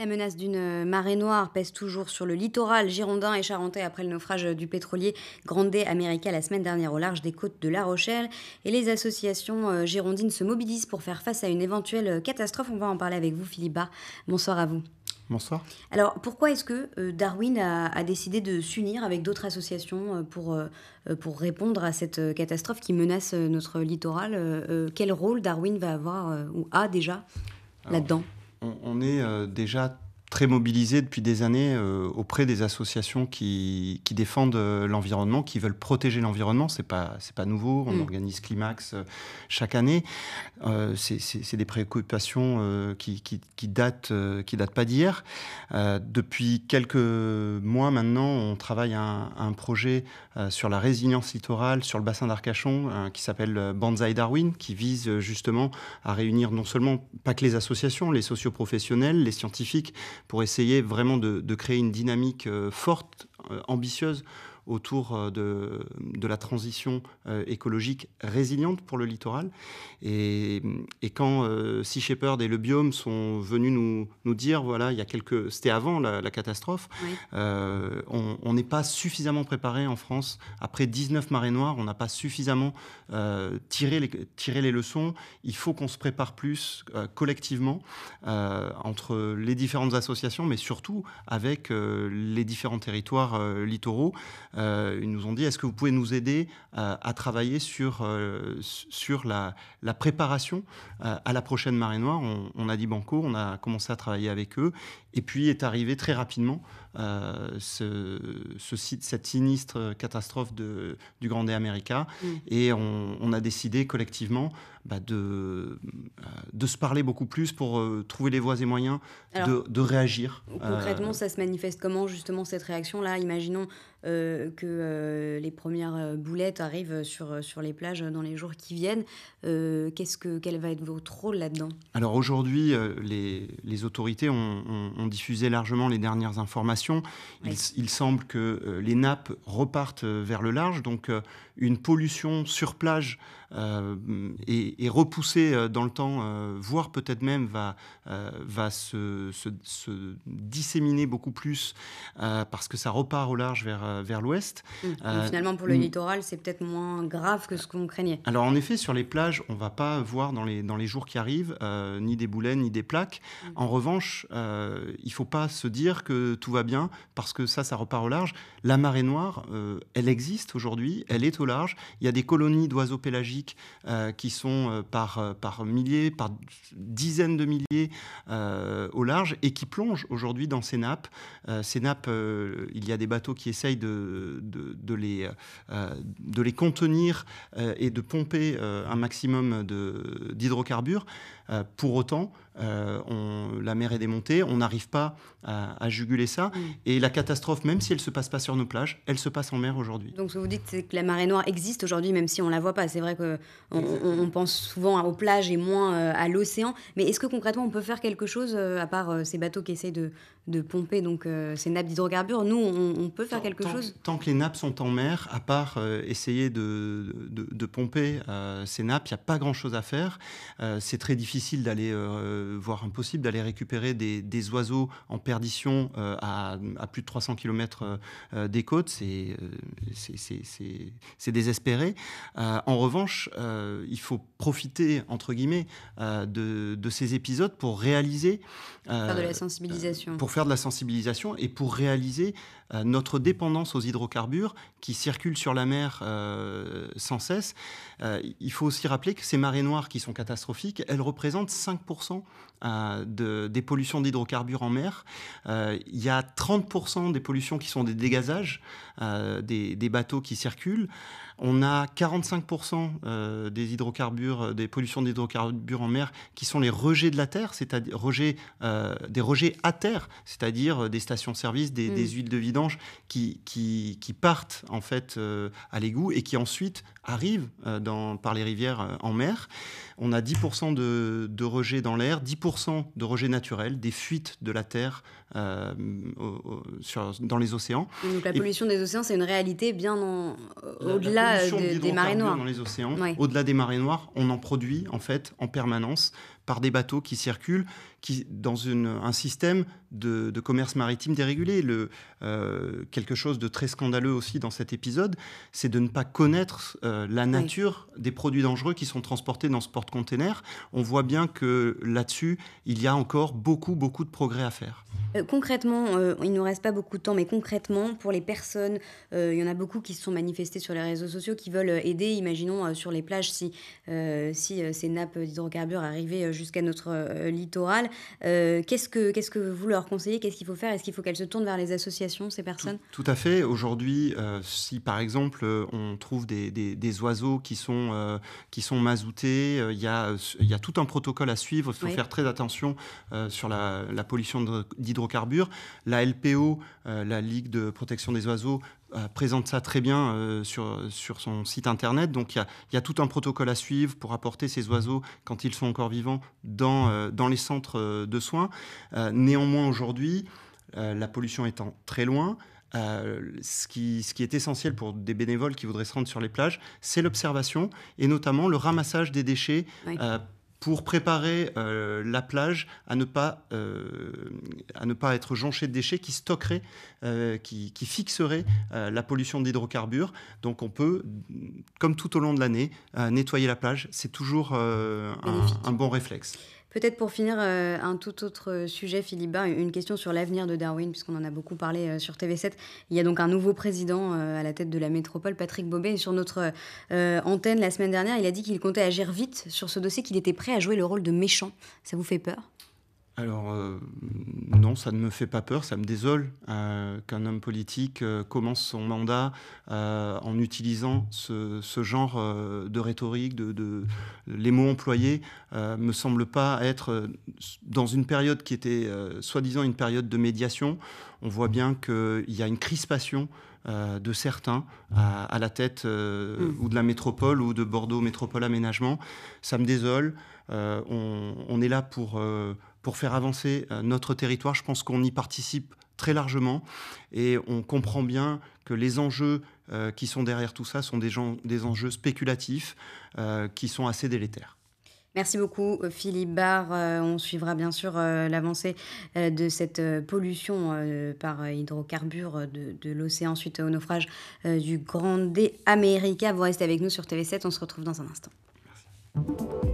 La menace d'une euh, marée noire pèse toujours sur le littoral girondin et charentais après le naufrage du pétrolier Grande América la semaine dernière au large des côtes de La Rochelle. Et les associations euh, girondines se mobilisent pour faire face à une éventuelle euh, catastrophe. On va en parler avec vous, Philippe Bonsoir à vous. Bonsoir. Alors, pourquoi est-ce que Darwin a, a décidé de s'unir avec d'autres associations pour, pour répondre à cette catastrophe qui menace notre littoral Quel rôle Darwin va avoir ou a déjà là-dedans on, est euh, déjà très mobilisé depuis des années euh, auprès des associations qui, défendent euh, l'environnement, qui veulent protéger l'environnement. C'est pas c'est pas nouveau. On mm. organise Climax euh, chaque année. c'est des préoccupations qui, qui, datent qui datent pas d'hier. depuis quelques mois maintenant, on travaille un, un projet sur la résilience littorale sur le bassin d'Arcachon qui s'appelle Banzai Darwin, qui vise justement à réunir non seulement pas que les associations, les socioprofessionnels, les scientifiques pour essayer vraiment de, créer une dynamique euh, forte, euh, ambitieuse autour euh, de, la transition euh, écologique résiliente pour le littoral. Et, quand euh, Sea Shepherd et le biome sont venus nous, nous dire, voilà, il y a quelques... C'était avant la, catastrophe. on n'est pas suffisamment préparé en France. Après 19 marées noires, on n'a pas suffisamment tiré, les, les leçons. Il faut qu'on se prépare plus collectivement entre les différentes associations, mais surtout avec les différents territoires littoraux. Euh, ils nous ont dit, est-ce que vous pouvez nous aider à travailler sur, euh, sur la, préparation euh, à la prochaine marée noire on, a dit banco, on a commencé à travailler avec eux, et puis est arrivé très rapidement euh, ce, cette sinistre catastrophe de, du Grand Day America. Mm. Et on, a décidé collectivement bah, de, euh, de se parler beaucoup plus pour euh, trouver les voies et moyens de, réagir. Concrètement, ça se manifeste comment justement cette réaction-là Imaginons que les premières boulettes arrivent sur, sur les plages dans les jours qui viennent. qu'est-ce que, quel va être votre rôle là-dedans Alors aujourd'hui, les, les, autorités ont diffusé largement les dernières informations il, semble que euh, les nappes repartent euh, vers le large, donc euh, une pollution sur plage est repoussée dans le temps, voire peut-être même va, va se, disséminer beaucoup plus parce que ça repart au large vers, vers l'ouest. Mmh. finalement, pour le littoral, c'est peut-être moins grave que ce qu'on craignait. Alors en effet, sur les plages, on ne va pas voir dans les, dans les jours qui arrivent ni des boulets ni des plaques. Mmh. En revanche, il ne faut pas se dire que tout va bien parce que ça, ça repart au large. La marée noire, euh, elle existe aujourd'hui, elle est au large. Il y a des colonies d'oiseaux pélagiques euh, qui sont euh, par, milliers, par dizaines de milliers au large et qui plongent aujourd'hui dans ces nappes. ces nappes, il y a des bateaux qui essayent de, de, les, contenir et de pomper un maximum d'hydrocarbures. pour autant, la mer est démontée, on n'arrive pas à, juguler ça. Et la catastrophe, même si elle ne se passe pas sur nos plages, elle se passe en mer aujourd'hui. Donc ce que vous dites, c'est que la marée noire existe aujourd'hui, même si on ne la voit pas. C'est vrai qu'on on pense souvent aux plages et moins euh, à l'océan. Mais est-ce que concrètement, on peut faire quelque chose, euh, à part euh, ces bateaux qui essayent de, de pomper donc euh, ces nappes d'hydrocarbures. Nous, on, peut faire quelque chose. tant que les nappes sont en mer, à part euh, essayer de, de, pomper euh, ces nappes, il n'y a pas grand-chose à faire. c'est très difficile d'aller, voire impossible, d'aller récupérer des, des, oiseaux en perdition à, à, plus de 300 km des côtes. C'est, c'est, désespéré. en revanche, il faut profiter, entre guillemets, de, de, ces épisodes pour réaliser... faire de la sensibilisation. Pour faire de la sensibilisation et pour réaliser euh, notre dépendance aux hydrocarbures qui circulent sur la mer euh, sans cesse. Euh, il faut aussi rappeler que ces marées noires qui sont catastrophiques, elles représentent 5% euh, de, des pollutions d'hydrocarbures en mer. Euh, il y a 30% des pollutions qui sont des dégazages euh, des, bateaux qui circulent. On a 45% des hydrocarbures, des pollutions d'hydrocarbures en mer qui sont les rejets de la terre, c'est-à-dire des rejets à terre, c'est-à-dire des stations-service, des, mm. huiles de vidange qui, qui, partent en fait à l'égout et qui ensuite arrivent dans, par les rivières en mer. On a 10% de, de rejets dans l'air, 10% de rejets naturels, des fuites de la Terre euh, dans les océans. Donc la pollution des océans, c'est une réalité bien au-delà euh, des marées noires. au-delà des marées noires, on en produit en fait en permanence par des bateaux qui circulent qui, dans une, un système de, commerce maritime dérégulé. Le, euh, quelque chose de très scandaleux aussi dans cet épisode, c'est de ne pas connaître euh, la nature des produits dangereux qui sont transportés dans ce porte-container. On voit bien que là-dessus, il y a encore beaucoup, beaucoup de progrès à faire. Euh, concrètement, il ne nous reste pas beaucoup de temps, mais concrètement, pour les personnes, il y en a beaucoup qui se sont manifestés sur les réseaux sociaux, qui veulent aider, imaginons sur les plages, si, si ces nappes d'hydrocarbures arrivaient jusqu'à notre euh, littoral. Euh, qu'est-ce, que, qu'est-ce que vous leur conseillez Qu'est-ce qu'il faut faire Est-ce qu'il faut qu'elles se tournent vers les associations, ces personnes tout, à fait. Aujourd'hui, euh, si par exemple on trouve des, des, oiseaux qui sont, qui sont mazoutés, il y, a, il y a tout un protocole à suivre. Il faut faire très attention sur la pollution d'hydrocarbures. La LPO, la Ligue de protection des oiseaux, euh, présente ça très bien euh, sur, sur son site internet. Donc il y a, tout un protocole à suivre pour apporter ces oiseaux quand ils sont encore vivants dans, euh, dans les centres de soins. néanmoins aujourd'hui, la pollution étant très loin, ce qui, ce, qui, est essentiel pour des bénévoles qui voudraient se rendre sur les plages, c'est l'observation et notamment le ramassage des déchets pour préparer euh, la plage à ne, pas, euh, à ne pas être jonchée de déchets qui stockeraient, euh, qui, qui, fixeraient la pollution d'hydrocarbures. Donc on peut, comme tout au long de l'année, nettoyer la plage. C'est toujours un bon réflexe. Peut-être pour finir, euh, un tout autre euh, sujet, Philippe une question sur l'avenir de Darwin, puisqu'on en a beaucoup parlé euh, sur TV7. Il y a donc un nouveau président à la tête de la métropole, Patrick Bobet. sur notre antenne la semaine dernière, il a dit qu'il comptait agir vite sur ce dossier, qu'il était prêt à jouer le rôle de méchant. Ça vous fait peur alors euh, non, ça ne me fait pas peur, ça me désole euh, qu'un homme politique euh, commence son mandat en utilisant ce, genre de rhétorique, de, les mots employés me semblent pas être dans une période qui était soi-disant une période de médiation. On voit bien qu'il y a une crispation de certains à, la tête mmh. ou de la métropole ou de Bordeaux Métropole Aménagement. Ça me désole. on, est là pour pour faire avancer euh, notre territoire. Je pense qu'on y participe très largement et on comprend bien que les enjeux euh, qui sont derrière tout ça sont des, enjeux spéculatifs euh, qui sont assez délétères. Merci beaucoup Philippe Barr. On suivra bien sûr l'avancée de cette pollution par hydrocarbures de, l'océan suite au naufrage du Grande America. Vous restez avec nous sur TV7, on se retrouve dans un instant. Merci.